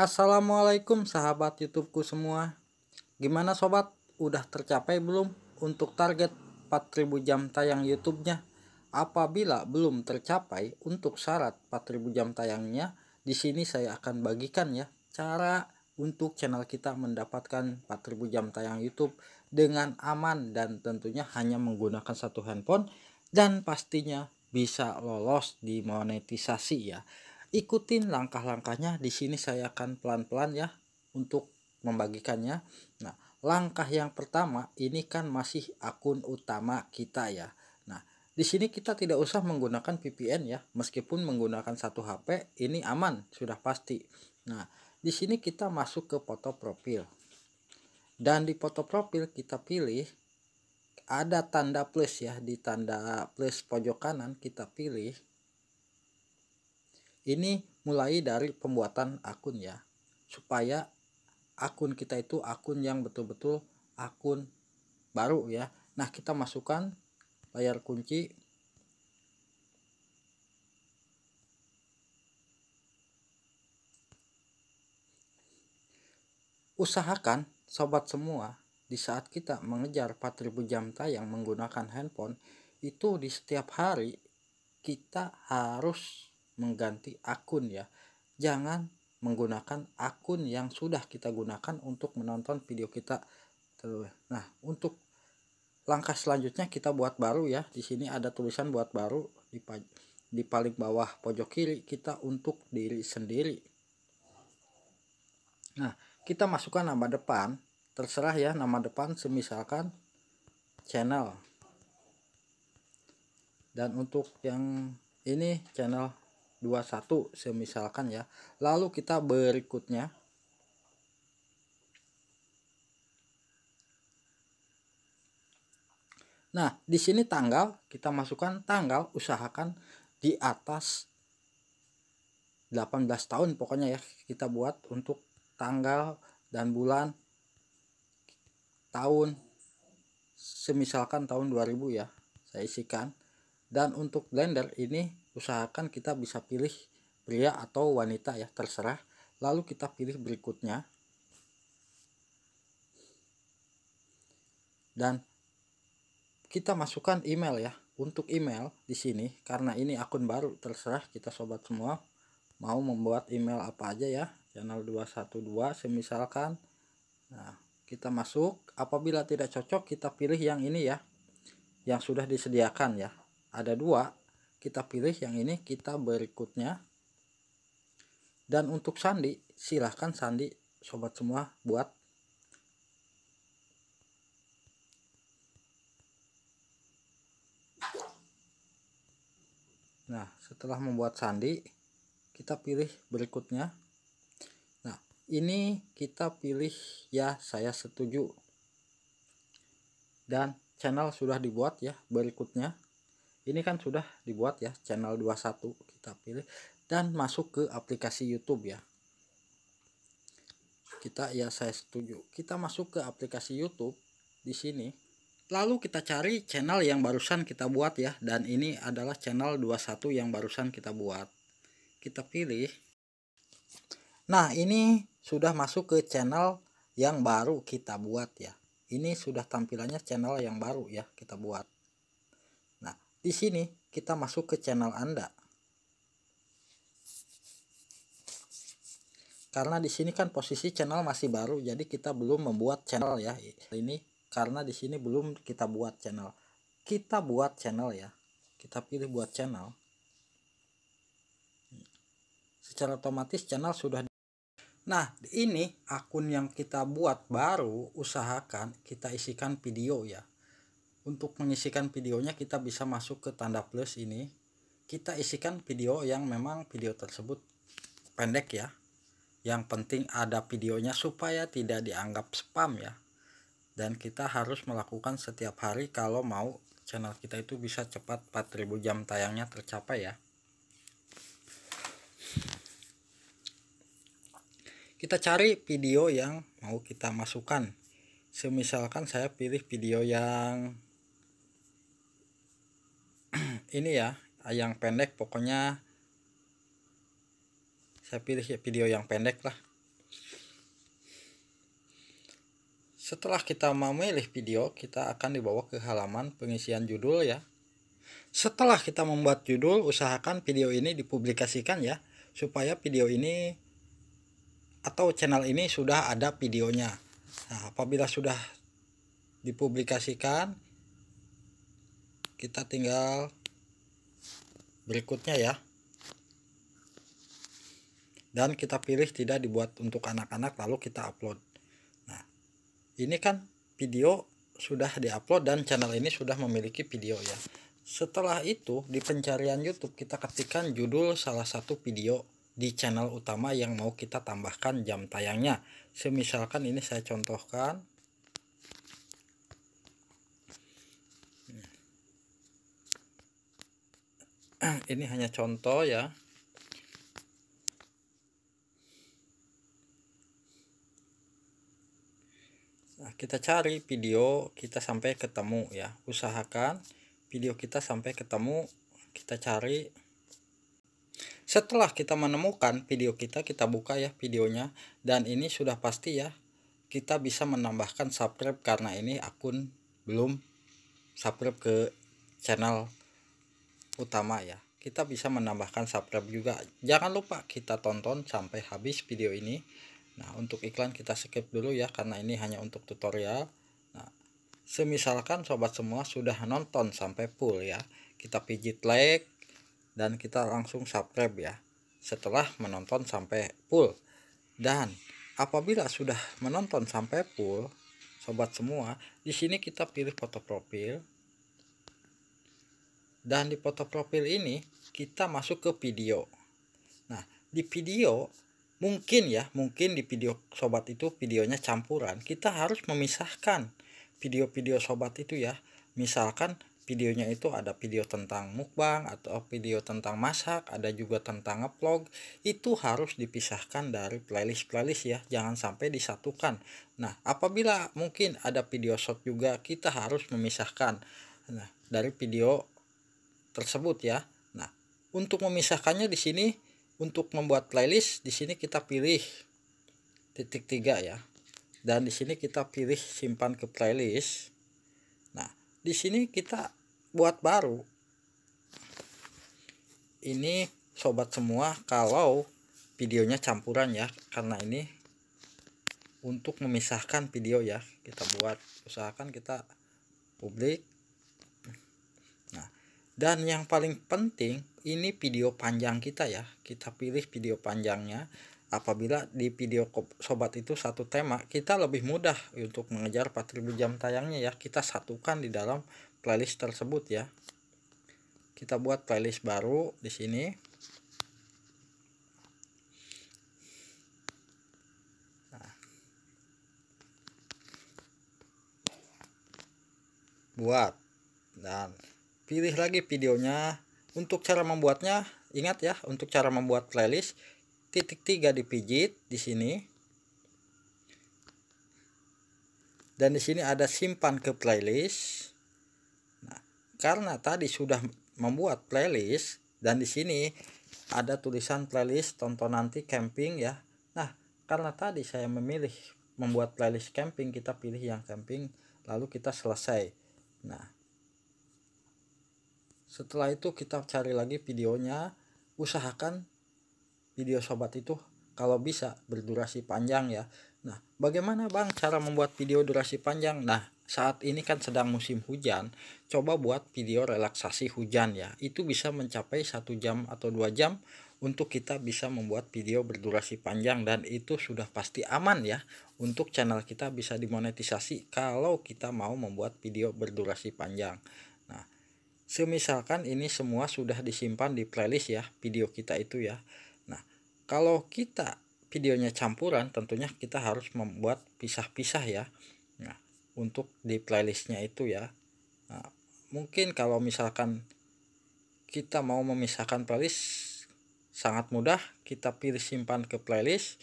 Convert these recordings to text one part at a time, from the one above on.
Assalamualaikum sahabat YouTubeku semua. Gimana sobat? Udah tercapai belum untuk target 4000 jam tayang YouTube-nya? Apabila belum tercapai untuk syarat 4000 jam tayangnya, di sini saya akan bagikan ya cara untuk channel kita mendapatkan 4000 jam tayang YouTube dengan aman dan tentunya hanya menggunakan satu handphone dan pastinya bisa lolos di monetisasi ya ikutin langkah-langkahnya di sini saya akan pelan-pelan ya untuk membagikannya nah langkah yang pertama ini kan masih akun utama kita ya nah di sini kita tidak usah menggunakan VPN ya meskipun menggunakan satu HP ini aman sudah pasti nah di sini kita masuk ke foto profil dan di foto profil kita pilih ada tanda plus ya di tanda plus pojok kanan kita pilih ini mulai dari pembuatan akun ya supaya akun kita itu akun yang betul-betul akun baru ya nah kita masukkan layar kunci usahakan sobat semua di saat kita mengejar 4000 jam tayang menggunakan handphone itu di setiap hari kita harus mengganti akun ya. Jangan menggunakan akun yang sudah kita gunakan untuk menonton video kita. Nah, untuk langkah selanjutnya kita buat baru ya. Di sini ada tulisan buat baru di di paling bawah pojok kiri kita untuk diri sendiri. Nah, kita masukkan nama depan, terserah ya nama depan semisalkan channel. Dan untuk yang ini channel 21 semisalkan ya lalu kita berikutnya nah di sini tanggal kita masukkan tanggal usahakan di atas 18 tahun pokoknya ya kita buat untuk tanggal dan bulan tahun semisalkan tahun 2000 ya saya isikan dan untuk blender ini usahakan kita bisa pilih pria atau wanita ya terserah lalu kita pilih berikutnya dan kita masukkan email ya untuk email di sini karena ini akun baru terserah kita sobat semua mau membuat email apa aja ya channel 212 semisalkan nah kita masuk apabila tidak cocok kita pilih yang ini ya yang sudah disediakan ya ada dua kita pilih yang ini kita berikutnya dan untuk sandi silahkan sandi sobat semua buat nah setelah membuat sandi kita pilih berikutnya nah ini kita pilih ya saya setuju dan channel sudah dibuat ya berikutnya ini kan sudah dibuat ya channel 21 kita pilih dan masuk ke aplikasi YouTube ya kita ya saya setuju kita masuk ke aplikasi YouTube di sini lalu kita cari channel yang barusan kita buat ya dan ini adalah channel 21 yang barusan kita buat kita pilih nah ini sudah masuk ke channel yang baru kita buat ya ini sudah tampilannya channel yang baru ya kita buat di sini kita masuk ke channel Anda. Karena di sini kan posisi channel masih baru, jadi kita belum membuat channel ya. Ini karena di sini belum kita buat channel. Kita buat channel ya. Kita pilih buat channel. Secara otomatis channel sudah Nah, ini akun yang kita buat baru, usahakan kita isikan video ya. Untuk mengisikan videonya kita bisa masuk ke tanda plus ini. Kita isikan video yang memang video tersebut pendek ya. Yang penting ada videonya supaya tidak dianggap spam ya. Dan kita harus melakukan setiap hari kalau mau channel kita itu bisa cepat 4000 jam tayangnya tercapai ya. kita cari video yang mau kita masukkan semisalkan saya pilih video yang ini ya yang pendek pokoknya saya pilih ya, video yang pendek lah setelah kita memilih video kita akan dibawa ke halaman pengisian judul ya setelah kita membuat judul usahakan video ini dipublikasikan ya supaya video ini atau channel ini sudah ada videonya. Nah, apabila sudah dipublikasikan, kita tinggal berikutnya ya dan kita pilih tidak dibuat untuk anak-anak lalu kita upload nah ini kan video sudah diupload dan channel ini sudah memiliki video ya setelah itu di pencarian YouTube kita ketikkan judul salah satu video di channel utama yang mau kita tambahkan jam tayangnya semisalkan ini saya contohkan ini hanya contoh ya nah, kita cari video kita sampai ketemu ya usahakan video kita sampai ketemu kita cari setelah kita menemukan video kita kita buka ya videonya dan ini sudah pasti ya kita bisa menambahkan subscribe karena ini akun belum subscribe ke channel utama ya kita bisa menambahkan subscribe juga jangan lupa kita tonton sampai habis video ini nah untuk iklan kita skip dulu ya karena ini hanya untuk tutorial nah semisalkan sobat semua sudah nonton sampai full ya kita pijit like dan kita langsung subscribe ya setelah menonton sampai full dan apabila sudah menonton sampai full sobat semua di sini kita pilih foto profil dan di foto profil ini kita masuk ke video. Nah, di video mungkin ya, mungkin di video sobat itu videonya campuran. Kita harus memisahkan video-video sobat itu ya. Misalkan videonya itu ada video tentang mukbang atau video tentang masak, ada juga tentang vlog. Itu harus dipisahkan dari playlist-playlist ya, jangan sampai disatukan. Nah, apabila mungkin ada video short juga, kita harus memisahkan. Nah, dari video tersebut ya. Nah, untuk memisahkannya di sini untuk membuat playlist di sini kita pilih titik tiga ya. Dan di sini kita pilih simpan ke playlist. Nah, di sini kita buat baru. Ini sobat semua kalau videonya campuran ya karena ini untuk memisahkan video ya kita buat usahakan kita publik dan yang paling penting ini video panjang kita ya kita pilih video panjangnya apabila di video sobat itu satu tema kita lebih mudah untuk mengejar 4000 jam tayangnya ya kita satukan di dalam playlist tersebut ya kita buat playlist baru di sini nah. buat dan pilih lagi videonya untuk cara membuatnya ingat ya untuk cara membuat playlist titik tiga dipijit di sini dan di sini ada simpan ke playlist nah, karena tadi sudah membuat playlist dan di sini ada tulisan playlist tonton nanti camping ya nah karena tadi saya memilih membuat playlist camping kita pilih yang camping lalu kita selesai nah setelah itu kita cari lagi videonya usahakan video sobat itu kalau bisa berdurasi panjang ya nah bagaimana bang cara membuat video durasi panjang nah saat ini kan sedang musim hujan, coba buat video relaksasi hujan ya. Itu bisa mencapai satu jam atau dua jam untuk kita bisa membuat video berdurasi panjang dan itu sudah pasti aman ya. Untuk channel kita bisa dimonetisasi kalau kita mau membuat video berdurasi panjang. Semisalkan ini semua sudah disimpan di playlist ya, video kita itu ya. Nah, kalau kita videonya campuran, tentunya kita harus membuat pisah-pisah ya. Nah, untuk di playlistnya itu ya. Nah, mungkin kalau misalkan kita mau memisahkan playlist sangat mudah kita pilih simpan ke playlist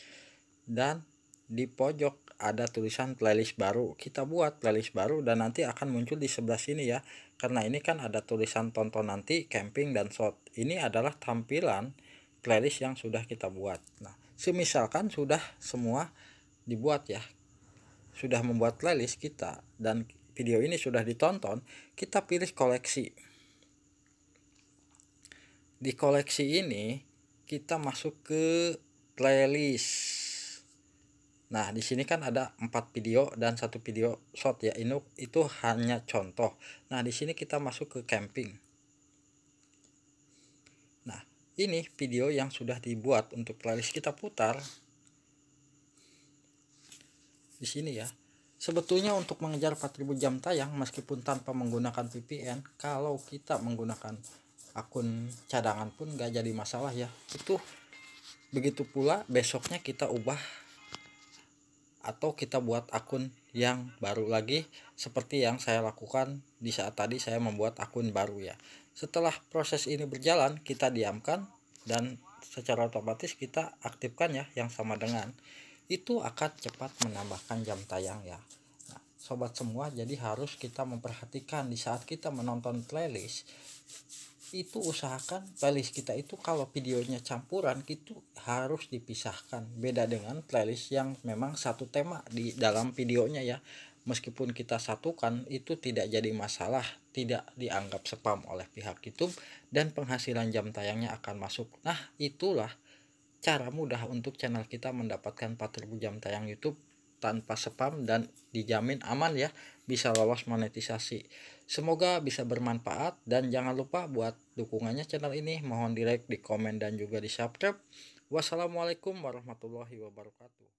dan di pojok ada tulisan playlist baru kita buat playlist baru dan nanti akan muncul di sebelah sini ya karena ini kan ada tulisan tonton nanti camping dan shot ini adalah tampilan playlist yang sudah kita buat nah semisalkan sudah semua dibuat ya sudah membuat playlist kita dan video ini sudah ditonton kita pilih koleksi di koleksi ini kita masuk ke playlist Nah, di sini kan ada empat video dan satu video short ya. Ini itu hanya contoh. Nah, di sini kita masuk ke camping. Nah, ini video yang sudah dibuat untuk playlist kita putar. Di sini ya. Sebetulnya untuk mengejar 4000 jam tayang meskipun tanpa menggunakan VPN, kalau kita menggunakan akun cadangan pun nggak jadi masalah ya. Itu begitu pula besoknya kita ubah atau kita buat akun yang baru lagi seperti yang saya lakukan di saat tadi saya membuat akun baru ya. Setelah proses ini berjalan, kita diamkan dan secara otomatis kita aktifkan ya yang sama dengan itu akan cepat menambahkan jam tayang ya. Nah, sobat semua jadi harus kita memperhatikan di saat kita menonton playlist itu usahakan playlist kita itu kalau videonya campuran itu harus dipisahkan beda dengan playlist yang memang satu tema di dalam videonya ya meskipun kita satukan itu tidak jadi masalah tidak dianggap spam oleh pihak YouTube dan penghasilan jam tayangnya akan masuk nah itulah cara mudah untuk channel kita mendapatkan 4000 jam tayang YouTube tanpa spam dan dijamin aman ya bisa lolos monetisasi. Semoga bisa bermanfaat dan jangan lupa buat dukungannya channel ini mohon di like, di komen dan juga di subscribe. Wassalamualaikum warahmatullahi wabarakatuh.